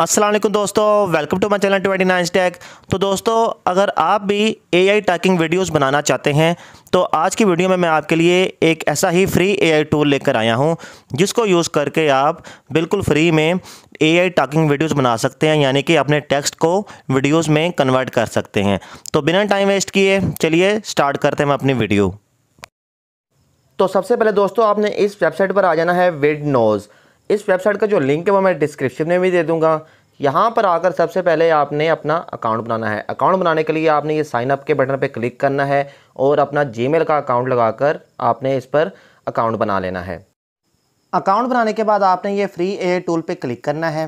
असलम दोस्तों welcome to my channel twenty nine stack तो दोस्तों अगर आप भी ए आई वीडियोस वीडियोज़ बनाना चाहते हैं तो आज की वीडियो में मैं आपके लिए एक ऐसा ही फ्री ए आई टूल लेकर आया हूँ जिसको यूज़ करके आप बिल्कुल फ्री में ए आई टाकिंग वीडियोज़ बना सकते हैं यानी कि अपने टेक्स्ट को वीडियोज़ में कन्वर्ट कर सकते हैं तो बिना टाइम वेस्ट किए चलिए स्टार्ट करते हैं अपनी वीडियो तो सबसे पहले दोस्तों आपने इस वेबसाइट पर आ जाना है विड नोज़ इस वेबसाइट का जो लिंक है वो मैं डिस्क्रिप्शन में भी दे दूँगा यहाँ पर आकर सबसे पहले आपने अपना अकाउंट बनाना है अकाउंट बनाने के लिए आपने ये साइन अप के बटन पर क्लिक करना है और अपना जी का अकाउंट कर आपने इस पर अकाउंट बना लेना है अकाउंट बनाने के बाद आपने ये फ्री ए टूल पे क्लिक करना है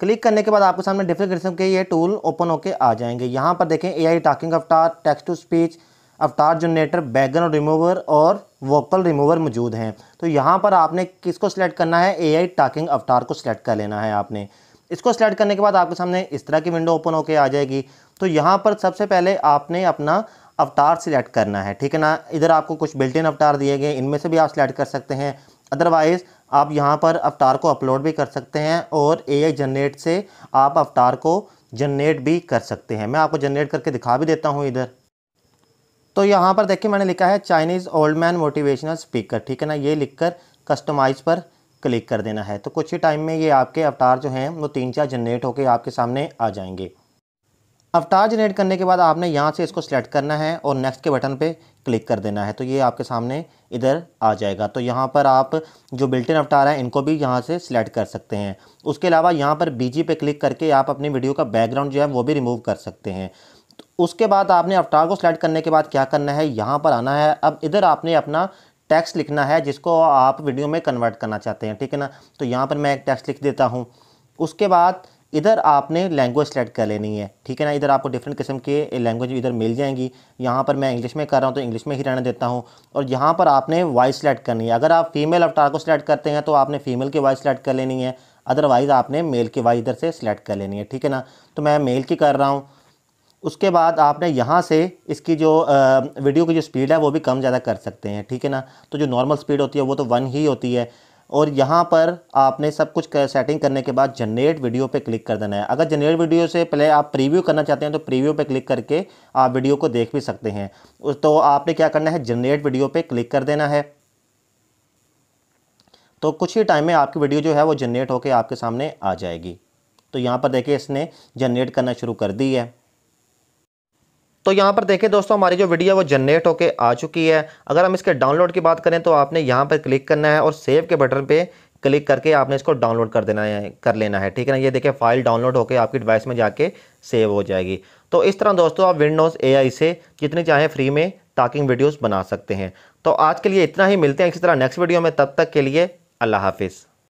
क्लिक करने के बाद आपके सामने डिफरेंट किस्म के ये टूल ओपन होके आ जाएंगे यहाँ पर देखें A I talking avatar text to speech avatar generator background remover और वोकल रिमूवर मौजूद हैं तो यहाँ पर आपने किसको सिलेक्ट करना है ए आई टाकिंग अवतार को सिलेक्ट कर लेना है आपने इसको सिलेक्ट करने के बाद आपके सामने इस तरह की विंडो ओपन होकर आ जाएगी तो यहाँ पर सबसे पहले आपने अपना अवतार सिलेक्ट करना है ठीक है ना इधर आपको कुछ बिल्ट इन अवतार दिए गए इनमें से भी आप सिलेक्ट कर सकते हैं अदरवाइज़ आप यहाँ पर अवतार को अपलोड भी कर सकते हैं और आई जनरेट से आप अवतार को जनरेट भी कर सकते हैं मैं आपको जनरेट करके दिखा भी देता हूँ इधर तो यहाँ पर देखिए मैंने लिखा है Chinese old man motivational speaker ठीक है ना ये लिखकर कस्टमाइज पर क्लिक कर देना है तो कुछ ही टाइम में ये आपके अवतार जो हैं वो तीन चार जनरेट होकर आपके सामने आ जाएंगे अवतार जनरेट करने के बाद आपने यहाँ से इसको सिलेक्ट करना है और नेक्स्ट के बटन पे क्लिक कर देना है तो ये आपके सामने इधर आ जाएगा तो यहाँ पर आप जो बिल्टिन अवतार हैं इनको भी यहाँ से सिलेक्ट कर सकते हैं उसके अलावा यहाँ पर बीजी पे क्लिक करके आप अपनी वीडियो का बैकग्राउंड जो है वो भी रिमूव कर सकते हैं तो उसके बाद आपने अवतार को सेलेक्ट करने के बाद क्या करना है यहाँ पर आना है अब इधर आपने अपना टैक्स लिखना है जिसको आप वीडियो में कन्वर्ट करना चाहते हैं ठीक है ना तो यहाँ पर मैं एक टैक्स लिख देता हूँ उसके बाद इधर आपने लैंग्वेज सेलेक्ट कर लेनी है ठीक है ना इधर आपको डिफरेंट किस्म के लैंग्वेज इधर मिल जाएंगी यहाँ पर मैं इंग्लिश में कर रहा हूँ तो इंग्लिश में ही रहने देता हूँ और यहाँ पर आपने वॉइस सेलेक्ट करनी है अगर आप फीमेल अवतार को सेलेक्ट करते हैं तो आपने फीमेल की वॉइस सेलेक्ट कर लेनी है अदरवाइज़ आपने मेल की वॉइस इधर से सिलेक्ट कर लेनी है ठीक है ना तो मैं मेल की कर रहा हूँ उसके बाद आपने यहाँ से इसकी जो वीडियो की जो स्पीड है वो भी कम ज़्यादा कर सकते हैं ठीक है ना तो जो नॉर्मल स्पीड होती है वो तो वन ही होती है और यहाँ पर आपने सब कुछ कर, सेटिंग करने के बाद जनरेट वीडियो पे क्लिक कर देना है अगर जनरेट वीडियो से पहले आप प्रीव्यू करना चाहते हैं तो प्रीव्यू पे क्लिक करके आप वीडियो को देख भी सकते हैं तो आपने क्या करना है जनरेट वीडियो पे क्लिक कर देना है तो कुछ ही टाइम में आपकी वीडियो जो है वो जनरेट होकर आपके सामने आ जाएगी तो यहाँ पर देखिए इसने जनरेट करना शुरू कर दी है तो यहाँ पर देखें दोस्तों हमारी जो वीडियो है वो जनरेट होकर आ चुकी है अगर हम इसके डाउनलोड की बात करें तो आपने यहाँ पर क्लिक करना है और सेव के बटन पे क्लिक करके आपने इसको डाउनलोड कर देना है कर लेना है ठीक है ना ये देखिए फाइल डाउनलोड होकर आपकी डिवाइस में जाके सेव हो जाएगी तो इस तरह दोस्तों आप विंडोज़ ए से जितनी चाहें फ्री में टाकिंग वीडियोज़ बना सकते हैं तो आज के लिए इतना ही मिलते हैं इसी तरह नेक्स्ट वीडियो में तब तक के लिए अल्लाह हाफिज़